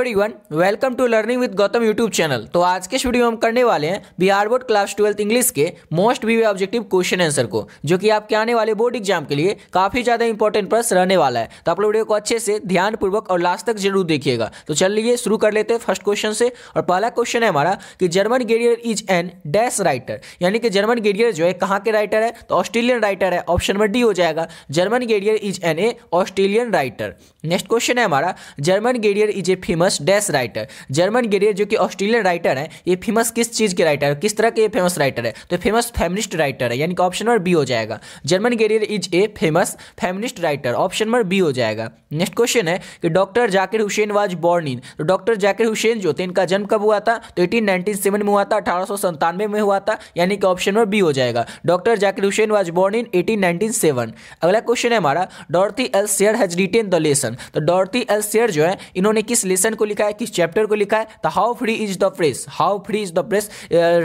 everyone welcome to learning with Gautam YouTube channel तो आज के वीडियो में हम करने वाले हैं Bihar board class twelfth English के most VVI objective question answer को जो कि आपके आने वाले बोर्ड एग्जाम के लिए काफी ज्यादा इंपॉर्टेंट प्रश्न रहने वाला है तो आप लोग वीडियो को अच्छे से ध्यानपूर्वक और लास्ट तक जरूर देखिएगा तो चलिए शुरू कर लेते हैं फर्स्ट क्वेश्चन से और पहला क्वेश्चन है हमारा कि Germaine Greer is an dash writer यानी कि जर्मन गेरियर जो है कहाँ के राइटर है तो ऑस्ट्रेलियन राइटर है ऑप्शन नंबर डी हो जाएगा Germaine Greer is an a Australian writer next question है हमारा Germaine Greer is a famous famous dash writer Germaine Greer जो कि ऑस्ट्रेलियन राइटर है ये फेमस किस चीज़ के राइटर है किस तरह के ये फेमस राइटर है तो फेमस फेमिनिस्ट राइटर है यानी कि ऑप्शन नंबर बी हो जाएगा Germaine Greer is a famous feminist writer option number B हो जाएगा नेक्स्ट क्वेश्चन है कि doctor Zakir Hussain was born in तो डॉक्टर जाकिर हुसैन जो थे इनका जन्म कब हुआ था तो एटीन में हुआ था अठारह में हुआ था यानी कि ऑप्शन नंबर बी हो जाएगा doctor Zakir Hussain was born in eighteen अगला क्वेश्चन है हमारा Dorothy L Sayers has written the lesson तो डॉर्थी एल शेयर जो है इन्होंने किस लेसन को लिखा है किस चैप्टर को लिखा है the how free is the press how free is the press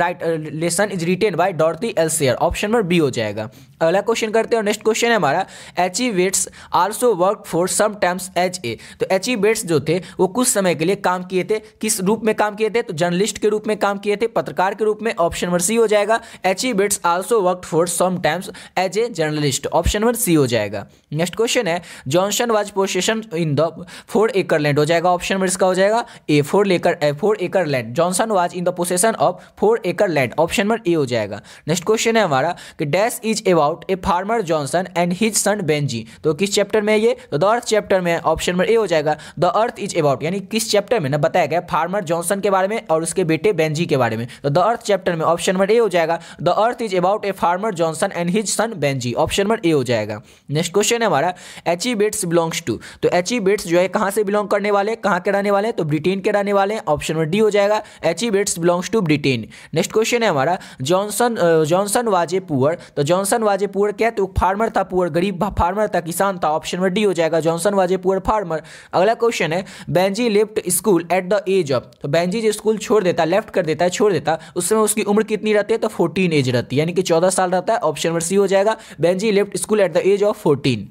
right lesson is written by Dorothy L Sayers option number B हो जाएगा अगला क्वेश्चन करते हैं और नेक्स्ट क्वेश्चन है हमारा H E Bates also work for some times H A तो H E Bates e जो थे वो कुछ समय के लिए काम किए थे किस रूप में काम किए थे तो जर्नलिस्ट के रूप में काम किए थे पत्रकार के रूप में ऑप्शन नंबर सी हो जाएगा H E Bates also work for some times as a journalist option number C हो जाएगा नेक्स्ट क्वेश्चन है Johnson was possession in the four acre land हो जाएगा ऑप्शन नंबर इसका किसका हो जाएगा ए फोर लेकर A four acre land Johnson was in the possession of four acre land option number A हो जाएगा नेक्स्ट क्वेश्चन है हमारा कि dash is about a farmer Johnson and his son Benjy तो किस चैप्टर में ये तो द अर्थ चैप्टर में ऑप्शन नंबर ए हो जाएगा द अर्थ इज अबाउट यानी किस चैप्टर में ना बताया गया फार्मर जॉनसन के बारे में और उसके बेटे बेंजी के बारे में तो द अर्थ चैप्टर में ऑप्शन नंबर ए हो जाएगा the earth is about a farmer Johnson and his son Benjy option number A हो जाएगा नेक्स्ट क्वेश्चन है हमारा एची बिट्स बिलोंग्स टू तो एची बिट्स e जो है कहां से बिलोंग करने वाले कहां के रहने वाले हैं तो ब्रिटेन के रहने वाले हैं ऑप्शन नंबर डी हो जाएगा H E Bates belongs to Britain next question है हमारा जॉनसन जॉनसन वाजे पुअर तो जॉनसन वाजे पुअर क्या है तो फार्मर था पुअर गरीब फार्मर था किसान था ऑप्शन नंबर डी हो जाएगा जॉनसन वाजे पुअर फार्मर अगला क्वेश्चन है Benjy left school at the age of तो बैंजी जो स्कूल छोड़ देता है लेफ्ट कर देता है छोड़ देता है उस समय उसकी उम्र कितनी रहती है तो फोर्टीन एज रहती है यानी कि चौदह साल रहता है ऑप्शन नंबर सी हो जाएगा Benjy left school at the age of fourteen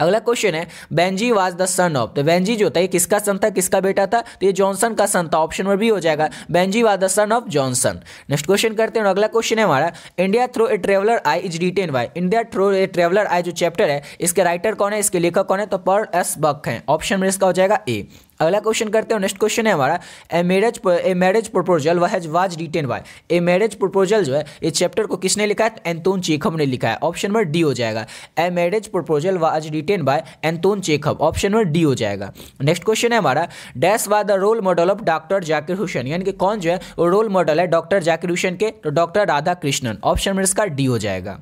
अगला क्वेश्चन है Benjy was the son of तो बेंजी जो था ये किसका सन था किसका बेटा था तो ये जॉनसन का सन था ऑप्शन नंबर बी हो जाएगा Benjy was the son of Johnson next question करते हैं अगला क्वेश्चन है हमारा India through a traveller eye is written by India through a traveller eye जो चैप्टर है इसके राइटर कौन है इसके लेखक कौन है तो पर एस बक है ऑप्शन नंबर इसका हो जाएगा ए अगला क्वेश्चन करते हैं नेक्स्ट क्वेश्चन है हमारा a marriage a marriage proposal वह was written by a marriage proposal जो है इस चैप्टर को किसने लिखा है एंतोन चेखव ने लिखा है ऑप्शन नंबर डी हो जाएगा a marriage proposal was written by Anton Chekhov option number D हो जाएगा नेक्स्ट क्वेश्चन है हमारा dash was the role model of doctor Zakir Hussain यानी कि कौन जो है वो रोल मॉडल है डॉक्टर जाकिर हुसैन के तो doctor Radhakrishnan option number इसका डी हो जाएगा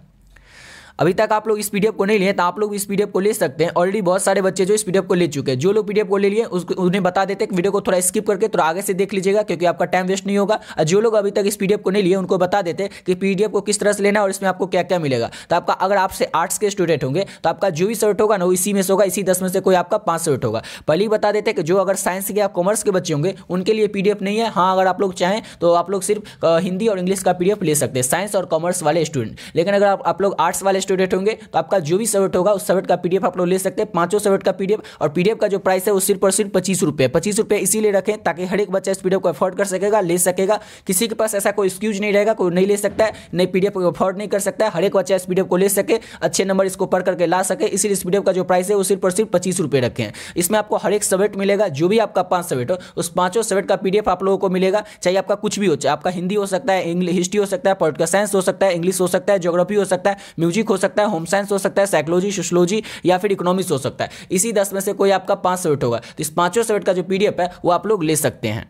अभी तक आप लोग इस पीडीएफ को नहीं लिए तो आप लोग इस पीडीएफ को ले सकते हैं ऑलरेडी बहुत सारे बच्चे जो इस पीडीएफ को ले चुके हैं जो लोग पीडीएफ को ले लिए उन्हें बता देते हैं वीडियो को थोड़ा स्किप करके थोड़ा आगे से देख लीजिएगा क्योंकि आपका टाइम वेस्ट नहीं होगा और जो लोग अभी तक इस पीडीएफ को नहीं लिए उनको बता देते कि पीडीएफ को किस तरह से लेना और इसमें आपको क्या क्या मिलेगा तो आपका अगर आपसे आर्ट्स के स्टूडेंट होंगे तो आपका जो भी सर्ट होगा ना इसी में से होगा इसी दस में से कोई आपका पाँच सर्ट होगा पहले ही बता देते कि जो अगर साइंस के या कॉमर्स के बच्चे होंगे उनके लिए पीडीएफ नहीं है हाँ अगर आप लोग चाहें तो आप लोग सिर्फ हिंदी और इंग्लिश का पीडीएफ ले सकते हैं साइंस और कॉमर्स वाले स्टूडेंट लेकिन अगर आप लोग आर्ट्स वाले स्टूडेंट होंगे तो आपका जो भी सब्जेक्ट होगा उस सर्वेट का पीडीएफ आप लोग ले सकते हैं पांचों सर्वेट का पीडीएफ और पीडीएफ का जो प्राइस है वो सिर्फ और सिर्फ पच्चीस रुपये पच्चीस रुपये इसीलिए रखें ताकि हर एक बच्चा इस पीडीएफ को अफोर्ड कर सकेगा ले सकेगा किसी के पास ऐसा कोई एक्सक्यूज नहीं रहेगा कोई नहीं ले सकता है नहीं पीडीएफ को अफोर्ड नहीं कर सकता है हर एक बच्चा इस पीडीएफ को ले सके अच्छे नंबर इसको पढ़ करके ला सके इसीलिए इस पीडीएफ का जो प्राइस है वो सिर्फ और सिर्फ पच्चीस रुपये रखें इसमें आपको हर एक सब्जेक्ट मिलेगा जो भी आपका पांच सब्जेक्ट हो उस पांचों सब्जेक्ट का पीडीएफ आप लोगों को मिलेगा चाहे आपका कुछ भी हो चाहे आपका हिंदी हो सकता है हिस्ट्री हो सकता है पॉलिटिकल साइंस हो सकता है इंग्लिश हो सकता है ज्योग्राफी हो सकता है म्यूजिक हो सकता है होम साइंस हो सकता है साइकोलॉजी सोशोलॉजी या फिर इकोनॉमिक्स हो सकता है इसी दस में से कोई आपका पांच सब्जेक्ट होगा तो इस पांचों सब्जेक्ट का जो पीडीएफ है वो आप लोग ले सकते हैं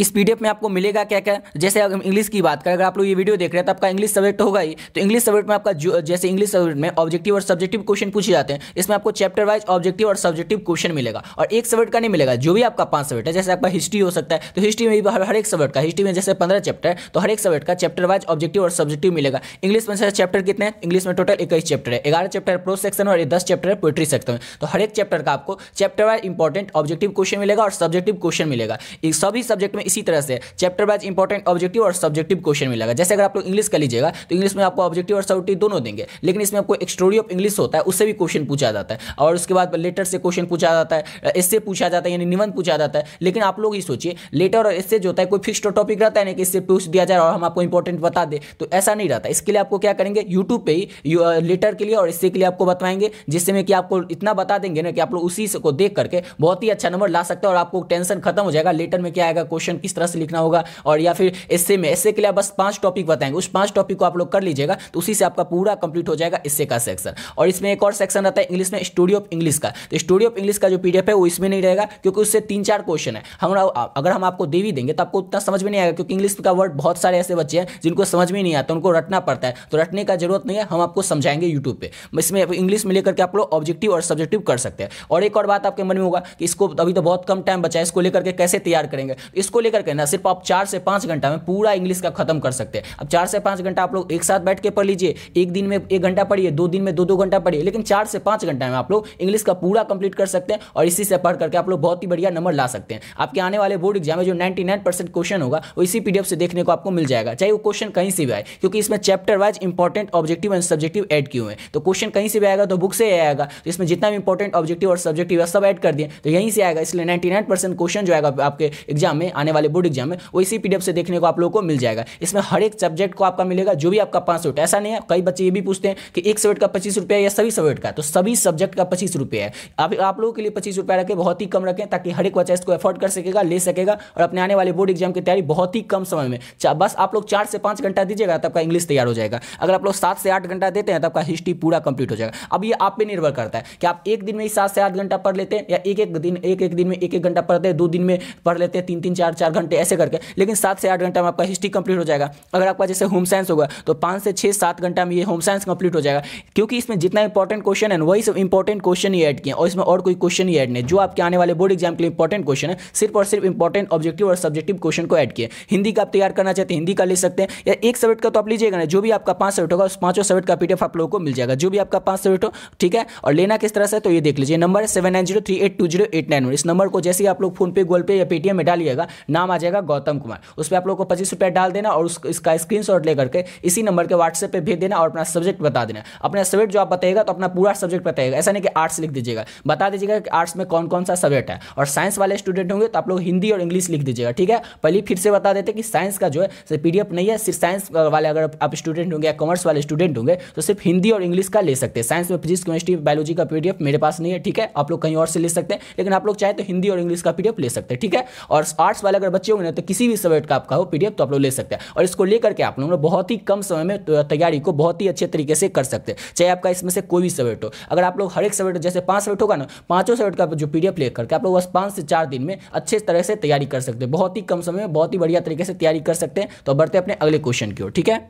इस पीडीएफ में आपको मिलेगा क्या क्या जैसे अगर इंग्लिश की बात करें अगर आप लोग ये वीडियो देख रहे हैं तो आपका इंग्लिश सब्जेक्ट तो होगा ही तो इंग्लिश सब्जेक्ट में आपका जैसे इंग्लिश सब्जेक्ट में ऑब्जेक्टिव और सब्जेक्टिव क्वेश्चन पूछे जाते हैं इसमें आपको चैप्टर वाइज ऑब्जेक्टिव और सब्जेक्टिव क्वेश्चन मिलेगा और एक सब्जेक्ट का नहीं मिलेगा जो भी आपका पांच सब्जेक्ट है जैसे आपका हिस्ट्री हो सकता है तो हिस्ट्री में भी हर एक सब्जेक्ट का हिस्ट्री में जैसे पंद्रह चैप्टर है तो हर एक सब्जेक्ट का चैप्टर वाइज ऑब्जेक्टिव और सब्जेक्टिव मिलेगा इंग्लिश में सर चैप्टर कितने इंग्लिश में टोटल इक्कीस चैप्टर है ग्यारह चैप्टर प्रो सेक्शन और दस चैप्टर है पोइट्री सेक्शन तो हर एक चैप्टर का आपको chapter wise important objective question मिलेगा और सब्जेक्टिव क्वेश्चन मिलेगा सभी सब्जेक्ट में इसी तरह से चैप्टर वाइज इंपॉर्टेंट ऑब्जेक्टिव और सब्जेक्टिव क्वेश्चन मिलेगा जैसे अगर आप लोग इंग्लिश का लीजिएगा तो इंग्लिश में आपको ऑब्जेक्टिव और सब्जेक्टिव दोनों देंगे लेकिन इसमें आपको एक स्टोरी ऑफ इंग्लिश होता है उससे भी क्वेश्चन पूछा जाता है और उसके बाद लेटर से क्वेश्चन पूछा जाता है इससे पूछा जाता है यानी निबंध पूछा जाता है लेकिन आप लोग ही सोचिए लेटर और इससे जो होता है कोई फिक्स टॉपिक रहता है ना कि इससे पूछ दिया जाए और हम आपको इंपॉर्टेंट बता दे तो ऐसा नहीं रहता इसके लिए आपको क्या करेंगे यूट्यूब पर ही लेटर के लिए और इससे के लिए आपको बताएंगे जिससे में कि आपको इतना बता देंगे ना कि आप लोग उसी को देख करके बहुत ही अच्छा नंबर ला सकते हैं और आपको टेंशन खत्म हो जाएगा लेटर में क्या आएगा क्वेश्चन किस तरह से लिखना होगा और या फिर इससे में इससे के लिए बस पांच टॉपिक बताएंगे उस पांच टॉपिक को आप लोग कर लीजिएगा तो उसी से आपका पूरा कंप्लीट हो जाएगा इससे का सेक्शन और इसमें एक और सेक्शन रहता है इंग्लिश में स्टोरी ऑफ इंग्लिश का तो स्टोरी ऑफ इंग्लिश का जो पी है वो इसमें नहीं रहेगा क्योंकि उससे तीन चार क्वेश्चन है हम अगर हम आपको दे भी देंगे तो आपको उतना समझ में नहीं आएगा क्योंकि इंग्लिश का वर्ड बहुत सारे ऐसे बच्चे हैं जिनको समझ में नहीं आता उनको रटना पड़ता है तो रटने का जरूरत नहीं है हम आपको समझाएंगे यूट्यूब पर इसमें इंग्लिश में लेकर के आप लोग ऑब्जेक्टिव और सब्जेक्टिव कर सकते हैं और एक और बात आपके मन में होगा कि इसको अभी तो बहुत कम टाइम बचा है इसको लेकर के कैसे तैयार करेंगे इसको लेकर के ना सिर्फ आप चार से पाँच घंटा में पूरा इंग्लिश का खत्म कर सकते हैं अब चार से पाँच घंटा आप लोग एक साथ बैठ के पढ़ लीजिए एक दिन में एक घंटा पढ़िए दो दिन में दो दो घंटा पढ़िए लेकिन चार से पाँच घंटा में आप लोग इंग्लिश का पूरा कंप्लीट कर सकते हैं और इसी से पढ़ करके आप लोग बहुत ही बढ़िया नंबर ला सकते हैं आपके आने वाले बोर्ड एग्जाम में जो नाइन्टी क्वेश्चन होगा वो इसी पीडीएफ से देखने को आपको मिल जाएगा चाहे वो क्वेश्चन कहीं से भी आए क्योंकि इसमें chapter wise important objective and subjective add किए हुए हैं तो क्वेश्चन कहीं से भी आएगा तो बुक से आएगा तो इसमें जितना भी इंपॉर्टेंट ऑब्जेक्टिव और सब्जेक्टिव है सब एड कर दिए तो यहीं से आएगा इसलिए नाइन्टी क्वेश्चन जो आएगा आपके एग्जाम में आने आने वाले बोर्ड एग्जाम में वो इसी पीडीएफ से देखने को आप लोगों को मिल जाएगा इसमें हर एक सब्जेक्ट को आपका मिलेगा जो भी आपका पांच सब्जेक्ट ऐसा नहीं है कई बच्चे ये भी पूछते हैं कि एक सब्जेक्ट का पच्चीस रुपया या सभी सब्जेक्ट का तो सभी सब्जेक्ट का पच्चीस रुपया है आप आप लोगों के लिए पच्चीस रुपया रखें बहुत ही कम रखें ताकि हर एक बच्चा इसको एफोर्ड कर सकेगा ले सकेगा और अपने आने वाले बोर्ड एग्जाम की तैयारी बहुत ही कम समय में बस आप लोग चार से पांच घंटा दीजिएगा तब का इंग्लिश तैयार हो जाएगा अगर आप लोग सात से आठ घंटा देते हैं तब का हिस्ट्री पूरा कंप्लीट हो जाएगा अब ये आप पर निर्भर करता है कि आप एक दिन में ही सात से आठ घंटा पढ़ लेते हैं या एक एक दिन एक एक दिन में एक एक घंटा पढ़ते हैं दो दिन में पढ़ लेते हैं तीन तीन चार चार घंटे ऐसे करके लेकिन सात से आठ घंटा में आपका हिस्ट्री कंप्लीट हो जाएगा अगर आपका जैसे होम साइंस होगा तो पाँच से छः सात घंटा में ये होम साइंस कंप्लीट हो जाएगा क्योंकि इसमें जितना इंपॉर्टेंट क्वेश्चन है वही सब इंपॉर्टेंट क्वेश्चन ही ऐड किए और इसमें और कोई क्वेश्चन ही ऐड नहीं जो आपके आने वाले बोर्ड एग्जाम के लिए इंपॉर्टेंट क्वेश्चन है सिर्फ और सिर्फ इंपॉर्टेंट ऑब्जेक्टिव और सब्जेक्टिव क्वेश्चन को ऐड किए हिंदी का आप तैयार करना चाहते हैं हिंदी का ले सकते हैं या एक सब्जेक्ट का तो आप लीजिएगा ना जो भी आपका पाँच सब्जेक्ट होगा उस पाँचों सब्जेक्ट का पीडीएफ आप लोगों को मिल जाएगा जो भी आपका पाँच सब्जेक्ट हो ठीक है और लेना किस तरह से तो ये देख लीजिए नंबर है seven nine zero three eight two zero eight nine इस नंबर को जैसे ही आप लोग फोन पे गूगल पे या पेटीएम में डालिएगा नाम आ जाएगा गौतम कुमार उस पर आप लोग को पच्चीस रुपया डाल देना और उस, इसका स्क्रीन शॉट लेकर के इसी नंबर के व्हाट्सएप पर भेज देना और अपना सब्जेक्ट बता देना अपना सब्जेक्ट जो आप बताएगा तो अपना पूरा सब्जेक्ट बताएगा ऐसा नहीं कि आर्ट्स लिख दीजिएगा बता दीजिएगा कि आर्ट्स में कौन कौन सा सब्जेक्ट है और साइंस वाले स्टूडेंट होंगे तो आप लोग हिंदी और इंग्लिश लिख दीजिएगा ठीक है पहले फिर से बता देते कि साइंस का जो है पीडीएफ नहीं है सिर्फ साइंस वाले अगर आप स्टूडेंट होंगे या कॉमर्स वाले स्टूडेंट होंगे तो सिर्फ हिंदी और इंग्लिश का ले सकते हैं साइंस में फिजिक्स केमिस्ट्री बायोलॉजी का पीडीएफ मेरे पास नहीं है ठीक है आप लोग कहीं और से ले सकते हैं लेकिन आप लोग चाहे तो हिंदी और इंग्लिश का पीडीएफ ले सकते हैं ठीक है और आर्ट्स वाले अगर बच्चे होंगे ना तो किसी भी सब्जेक्ट का आपका हो पीडीएफ तो आप लोग ले सकते हैं और इसको लेकर के आप लोग बहुत ही कम समय में तो तैयारी को बहुत ही अच्छे तरीके से कर सकते हैं चाहे आपका इसमें से कोई भी सब्जेक्ट हो अगर आप लोग हर एक सब्जेक्ट जैसे पाँच सब्जेक्ट होगा ना पाँचों सब्जेक्ट का जो पीडीएफ ले करके आप लोग बस पाँच से चार दिन में अच्छे तरह से तैयारी कर सकते हैं बहुत ही कम समय में बहुत ही बढ़िया तरीके से तैयारी कर सकते हैं तो बढ़ते अपने अगले क्वेश्चन की ओर ठीक है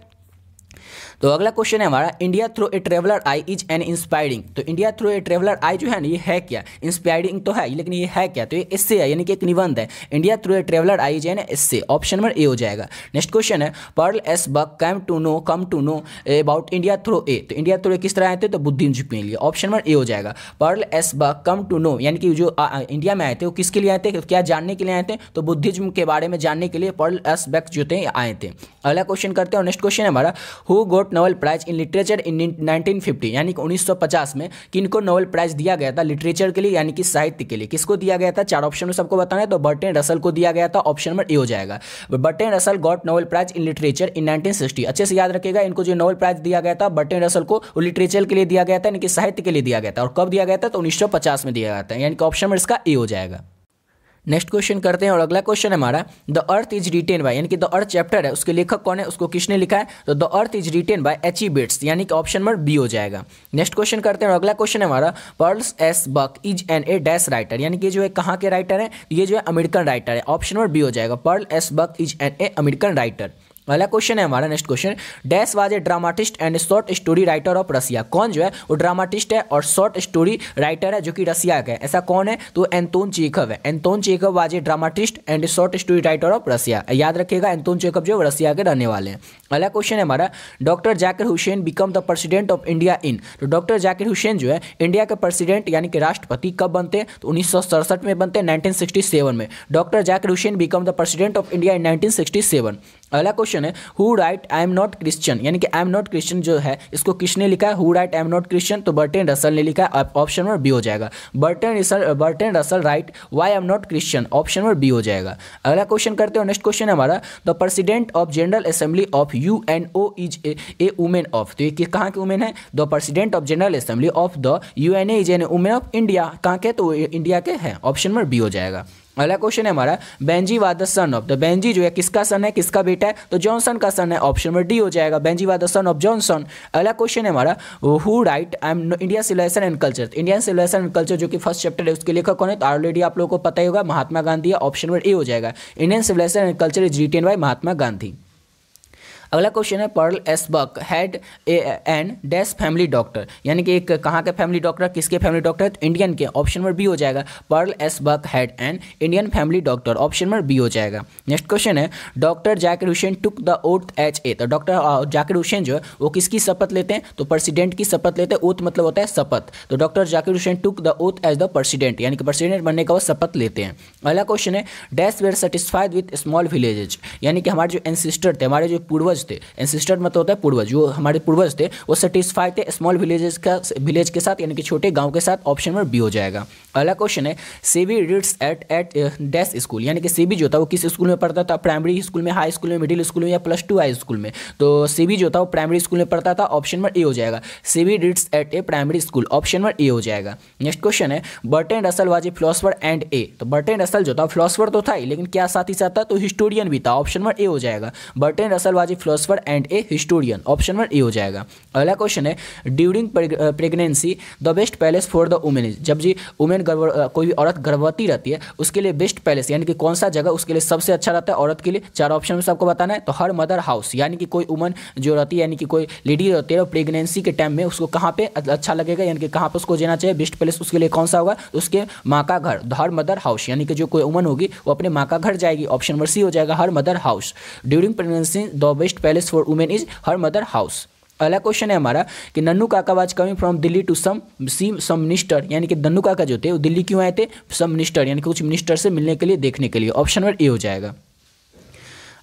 तो अगला क्वेश्चन है हमारा India through a traveller eye is an inspiring तो India through a traveller eye जो है ना ये है क्या इंस्पायरिंग तो है लेकिन ये है क्या तो ये इससे है यानी कि एक निबंध है India through a traveller eye is an इससे ऑप्शन नंबर ए हो जाएगा नेक्स्ट क्वेश्चन है Pearl S Buck came to know come to know about India through a तो इंडिया थ्रू ए किस तरह आए थे तो बुद्धिजीवी के लिए ऑप्शन नंबर ए हो जाएगा Pearl S Buck come to know यानी कि जो इंडिया में आए थे वो किसके लिए आए थे क्या जानने के लिए आए थे तो बुद्धिज्म के बारे में जानने के लिए पर्ल एस बक जो थे आए थे अगला क्वेश्चन करते हैं और नेक्स्ट क्वेश्चन है हमारा who who got Nobel prize in literature in 1950 यानी कि 1950 में किनको नोबेल प्राइज दिया गया था लिटरेचर के लिए यानी कि साहित्य के लिए किसको दिया गया था चार ऑप्शन में सबको बताना है तो बर्टन रसल को दिया गया था ऑप्शन नंबर ए हो जाएगा Bertrand Russell got Nobel prize in literature in nineteen अच्छे से याद रखेगा इनको जो नोबेल प्राइज दिया गया था बर्टन रसल को लिटरेचर के लिए दिया गया था यानी कि साहित्य के लिए दिया गया था और कब दिया गया था तो उन्नीस में दिया गया था यानी कि ऑप्शन नंबर इसका ए हो जाएगा नेक्स्ट क्वेश्चन करते हैं और अगला क्वेश्चन हमारा the earth is written by यानी कि द अर्थ चैप्टर है उसके लेखक कौन है उसको किसने लिखा है तो the earth is written by H E Bates यानी कि ऑप्शन नंबर बी हो जाएगा नेक्स्ट क्वेश्चन करते हैं और अगला क्वेश्चन हमारा Pearls S Buck is an a dash writer यानी कि जो है कहाँ के राइटर है ये जो है अमेरिकन राइटर है ऑप्शन नंबर बी हो जाएगा Pearl S Buck is an a American writer अगला क्वेश्चन है हमारा next question dash was a dramatist and short story writer of Russia कौन जो है वो ड्रामाटिस्ट है और शॉर्ट स्टोरी राइटर है जो कि रसिया का है ऐसा कौन है तो एंतोन चेकव है Anton Chekhov was a dramatist and short story writer of Russia याद रखिएगा एंतोन चेकव जो रसिया के रहने वाले हैं अगला क्वेश्चन है हमारा doctor Zakir Hussain become the president of India in तो डॉक्टर जाकिर हुसैन जो है इंडिया के प्रेसिडेंट यानी कि राष्ट्रपति कब बनते हैं तो उन्नीस में बनते हैं नाइनटीन में doctor Zakir Hussain become the president of India in nineteen अगला क्वेश्चन है who write I am not Christian यानी कि आई एम नॉट क्रिश्चियन जो है इसको किसने लिखा है who write I am not Christian तो बर्टन रसल ने लिखा है ऑप्शन नंबर बी हो जाएगा Bertrand Russell Bertrand Russell write why am not Christian option number B हो जाएगा अगला क्वेश्चन करते हो नेक्स्ट क्वेश्चन है हमारा the president of general assembly of U N O is a women of तो ये कहाँ की वुमेन है the president of general assembly of the U N A is an women of India कहाँ के तो इंडिया के हैं ऑप्शन नंबर बी हो जाएगा अगला क्वेश्चन है हमारा Benjy was the son of the Benjy जो है किसका सन है किसका बेटा है तो जॉनसन का सन है ऑप्शन नंबर डी हो जाएगा Benjy was the son of Johnson अगला क्वेश्चन है हमारा who write I am India civilisation and culture Indian civilisation and culture जो कि फर्स्ट चैप्टर है उसके लेखक कौन है तो ऑलरेडी आप लोगों को पता ही होगा महात्मा गांधी है ऑप्शन नंबर ए हो जाएगा Indian civilisation and culture is written by Mahatma Gandhi अगला क्वेश्चन है Pearl S Buck had an dash family doctor यानी कि एक कहाँ के फैमिली डॉक्टर किसके फैमिली डॉक्टर है तो इंडियन के ऑप्शन नंबर बी हो जाएगा Pearl S Buck had an Indian family doctor option number B हो जाएगा नेक्स्ट क्वेश्चन है doctor Zakir Hussain took the oath H A तो डॉक्टर जाकिर हुसैन जो है वो किसकी शपथ लेते हैं तो प्रेसिडेंट की शपथ लेते हैं ओथ मतलब होता है शपथ तो doctor Zakir Hussain took the oath as the president यानी कि प्रेसिडेंट बनने का वो शपथ लेते हैं अगला क्वेश्चन है dash were satisfied with small villages यानी कि हमारे जो एनसिस्टर थे हमारे जो पूर्वज पूर्वज थे एंसिस्टर मतलब होता है पूर्वज जो हमारे पूर्वज थे वो सेटिस्फाई थे स्मॉल विलेजेस का विलेज के साथ यानी कि छोटे गांव के साथ ऑप्शन नंबर बी हो जाएगा अगला क्वेश्चन है C B reads at at dash school यानी कि सीबी जो था वो किस स्कूल में पढ़ता था प्राइमरी स्कूल में हाई स्कूल में मिडिल स्कूल में या प्लस टू हाई स्कूल में तो सीबी जो था वो प्राइमरी स्कूल में पढ़ता था ऑप्शन नंबर ए हो जाएगा C B reads at a primary school option number A हो जाएगा नेक्स्ट क्वेश्चन है Bertrand Russell was a philosopher and a तो बर्टन रसल जो था फिलोसफर तो था ही लेकिन क्या साथ ही साथ था तो हिस्टोरियन भी था ऑप्शन नंबर ए हो जाएगा Bertrand Russell was a philosopher and a historian option number A हो जाएगा अगला क्वेश्चन है during pregnancy the best palace for the women जब जी वुमेन प्रेग्नेंट कोई भी औरत गर्भवती रहती है उसके लिए बेस्ट पैलेस यानी कि कौन सा जगह उसके लिए सबसे अच्छा रहता है औरत के लिए चार ऑप्शन में सबको बताना है तो हर मदर हाउस यानी कि कोई उमन जो रहती है यानी कि कोई लेडी रहती है प्रेगनेंसी के टाइम में उसको कहाँ पे अच्छा लगेगा यानी कि कहाँ पर उसको जाना चाहिए बेस्ट प्लेस उसके लिए कौन सा होगा उसके माँ का घर तो हर मदर हाउस यानी कि जो कोई उमन होगी वो अपने माँ का घर जाएगी ऑप्शन नंबर सी हो जाएगा her mother house during pregnancy the best palace for women is her mother house अगला क्वेश्चन है हमारा कि Nannu Kaka was coming from Delhi to some see some minister यानी कि नन्नू काका जो थे वो दिल्ली क्यों आए थे सम मिनिस्टर यानी कि कुछ मिनिस्टर से मिलने के लिए देखने के लिए ऑप्शन नंबर ए हो जाएगा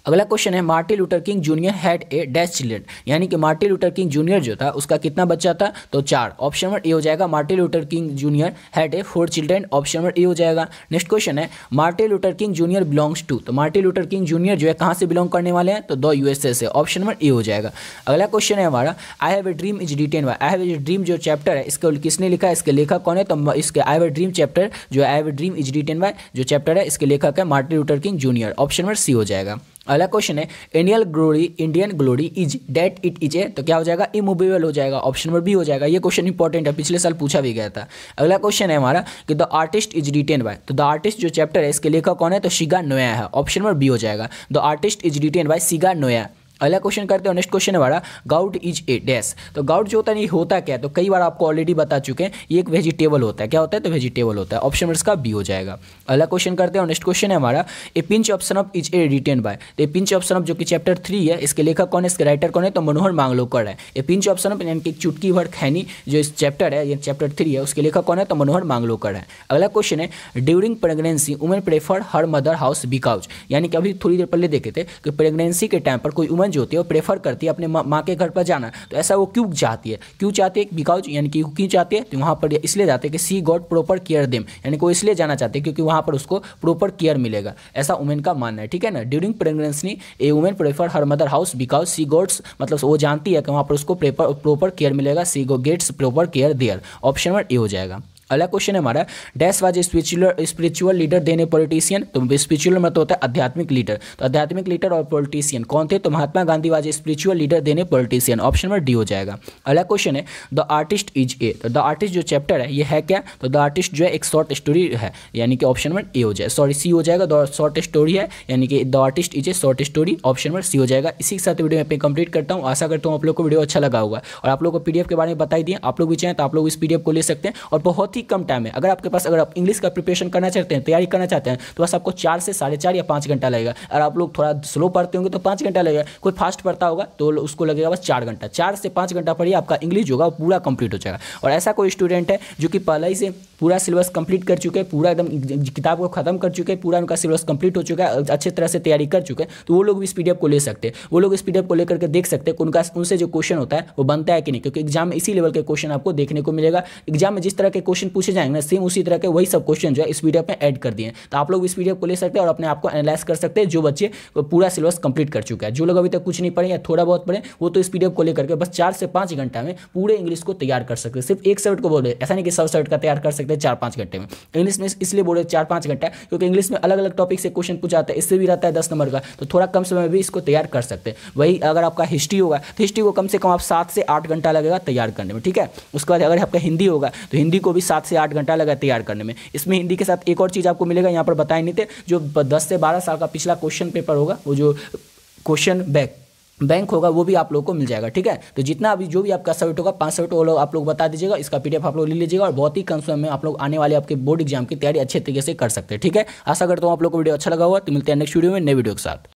अगला क्वेश्चन है Martin Luther King junior had a dash children यानी कि मार्टिन लूटर किंग जूनियर जो था उसका कितना बच्चा था तो चार ऑप्शन नंबर ए हो जाएगा Martin Luther King junior had a four children option number A हो जाएगा नेक्स्ट क्वेश्चन है Martin Luther King junior belongs to तो मार्टिन लूटर किंग जूनियर जो है कहाँ से बिलोंग करने वाले हैं तो दो यूएसए से ऑप्शन नंबर ए हो जाएगा अगला क्वेश्चन है हमारा I have a dream is written why I have a dream जो चैप्टर है इसके किसने लिखा है इसके लेखक कौन है तो इसके I have a dream chapter जो I have a dream is written why जो चैप्टर है इसके लेखक है Martin Luther King junior option number C हो जाएगा अगला क्वेश्चन है Indian glory Indian glory is date it is a तो क्या हो जाएगा इमूवेबल हो जाएगा ऑप्शन नंबर बी हो जाएगा ये क्वेश्चन इंपॉर्टेंट है पिछले साल पूछा भी गया था अगला क्वेश्चन है हमारा कि the artist is written by तो द आर्टिस्ट जो चैप्टर है इसके लेखक कौन है तो शिगा नोया है ऑप्शन नंबर बी हो जाएगा the artist is written by Shiga Naoya अगला क्वेश्चन करते हैं नेक्स्ट क्वेश्चन है हमारा गाउट इज ए डैश तो गाउट जो होता है ये होता क्या है तो कई बार आपको ऑलरेडी बता चुके हैं ये एक वेजिटेबल होता है क्या होता है तो वेजिटेबल होता है ऑप्शन नंबर इसका बी हो जाएगा अगला क्वेश्चन करते हैं नेक्स्ट क्वेश्चन है हमारा a pinch option of is a written by तो ए पिंच ऑप्शन ऑफ जो कि चैप्टर थ्री है इसके लेखक कौन है इसके राइटर कौन है तो मनोहर मांगलोकर है ए पिंच ऑप्शन ऑफ यानी कि चुटकी भर खैनी जो इस चैप्टर है यानी चैप्टर थ्री है उसके लेखक कौन है तो मनोहर मांगलोकर है अगला क्वेश्चन है during pregnancy women prefer her mother house because यानी कि अभी थोड़ी देर पहले देखे थे कि प्रेगनेंसी के टाइम पर कोई वुमेन वुमन जो होती है वो प्रेफर करती है अपने माँ के घर पर जाना तो ऐसा वो क्यों चाहती है क्यों चाहती है बिकॉज यानी कि क्यों चाहती है तो वहाँ पर इसलिए जाते हैं कि she got proper care them यानी कि वो इसलिए जाना चाहते हैं क्योंकि वहाँ पर उसको प्रॉपर केयर मिलेगा ऐसा वुमेन का मानना है ठीक है ना during pregnancy a women prefer her mother house because she gets मतलब वो जानती है कि वहाँ पर उसको प्रॉपर केयर मिलेगा she go gets proper care there option number A हो जाएगा अगला क्वेश्चन है हमारा dash was spiritual spiritual leader देने पॉलिटिशियन तो स्पिरिचुअल मतलब तो होता है आध्यात्मिक लीडर तो आध्यात्मिक लीडर और पॉलिटिशियन कौन थे तो Mahatma Gandhi was spiritual leader देने पॉलिटिशियन ऑप्शन नंबर डी हो जाएगा अगला क्वेश्चन है द आर्टिस्ट इज ए तो द आर्टिस्ट जो चैप्टर है ये है क्या तो द आर्टिस्ट जो है एक शॉर्ट स्टोरी है यानी कि ऑप्शन नंबर ए हो जाए सॉरी सी हो जाएगा द शॉर्ट स्टोरी है यानी कि the artist is a short story option number C हो जाएगा इसी के साथ वीडियो मैं कंप्लीट करता हूँ आशा करता हूँ आप लोग को वीडियो अच्छा लगा होगा और आप लोग को पीडीएफ के बारे में बताई दिए आप लोग भी चाहें तो आप लोग इस पीडीएफ को ले सकते हैं और बहुत ही कम टाइम है अगर आपके पास अगर आप इंग्लिश का प्रिपरेशन करना चाहते हैं तैयारी करना चाहते हैं तो बस आपको चार से साढ़े चार या पाँच घंटा लगेगा अगर आप लोग थोड़ा स्लो पढ़ते होंगे तो पाँच घंटा लगेगा कोई फास्ट पढ़ता होगा तो उसको लगेगा बस चार घंटा चार से पाँच घंटा पढ़िए आपका इंग्लिश होगा पूरा कंप्लीट हो जाएगा और ऐसा कोई स्टूडेंट है जो कि पहले ही से पूरा सिलेबस कंप्लीट कर चुके हैं पूरा एकदम किताब को खत्म कर चुके हैं पूरा उनका सिलेबस कंप्लीट हो चुका है अच्छे तरह से तैयारी कर चुके हैं तो वो लोग भी स्पीड अप को ले सकते हैं वो लोग इस पीडीएफ को लेकर के देख सकते हैं उनका उनसे जो क्वेश्चन होता है वो बनता है कि नहीं क्योंकि एग्जाम में इसी लेवल के क्वेश्चन आपको देखने को मिलेगा एग्जाम में जिस तरह के क्वेश्चन क्वेश्चन पूछे जाएंगे ना सेम उसी तरह के वही सब क्वेश्चन जो है इस पीडीएफ में ऐड कर दिए तो आप लोग इस पीडीएफ को ले सकते हैं और अपने आपको एनालाइज कर सकते हैं जो बच्चे पूरा सिलेबस कंप्लीट कर चुका है जो लोग अभी तक कुछ नहीं पढ़े या थोड़ा बहुत पढ़े वो तो इस पीडीएफ को लेकर बस चार से पांच घंटा में पूरे इंग्लिश को तैयार कर सकते सिर्फ एक सब्जेक्ट को रहे ऐसा नहीं कि सब सब्जेक्ट का तैयार कर सकते हैं चार पांच घंटे में इंग्लिश में इसलिए रहे चार पांच घंटा क्योंकि इंग्लिश में अलग अलग टॉपिक से क्वेश्चन पूछा जाता है इससे भी रहता है दस नंबर का तो थोड़ा कम समय में भी इसको तैयार कर सकते हैं वही अगर आपका हिस्ट्री होगा तो हिस्ट्री को कम से कम आप सात से आठ घंटा लगेगा तैयार करने में ठीक है उसके बाद अगर आपका हिंदी होगा तो हिंदी को भी सात सात से आठ घंटा लगा तैयार करने में इसमें हिंदी के साथ एक और चीज़ आपको मिलेगा यहाँ पर बताए नहीं थे जो दस से बारह साल का पिछला क्वेश्चन पेपर होगा वो जो क्वेश्चन बैक बैंक होगा वो भी आप लोग को मिल जाएगा ठीक है तो जितना अभी जो भी आपका सब्जेक्ट होगा पांच सब्जेक्ट वो लोग आप लोग बता दीजिएगा इसका पीडीएफ आप लोग ले लीजिएगा और बहुत ही कम समय में आप लोग आने वाले आपके बोर्ड एग्जाम की तैयारी अच्छे तरीके से कर सकते हैं ठीक है आशा करता हूँ आप लोग को वीडियो अच्छा लगा हुआ तो मिलते हैं नेक्स्ट वीडियो में नए वीडियो के साथ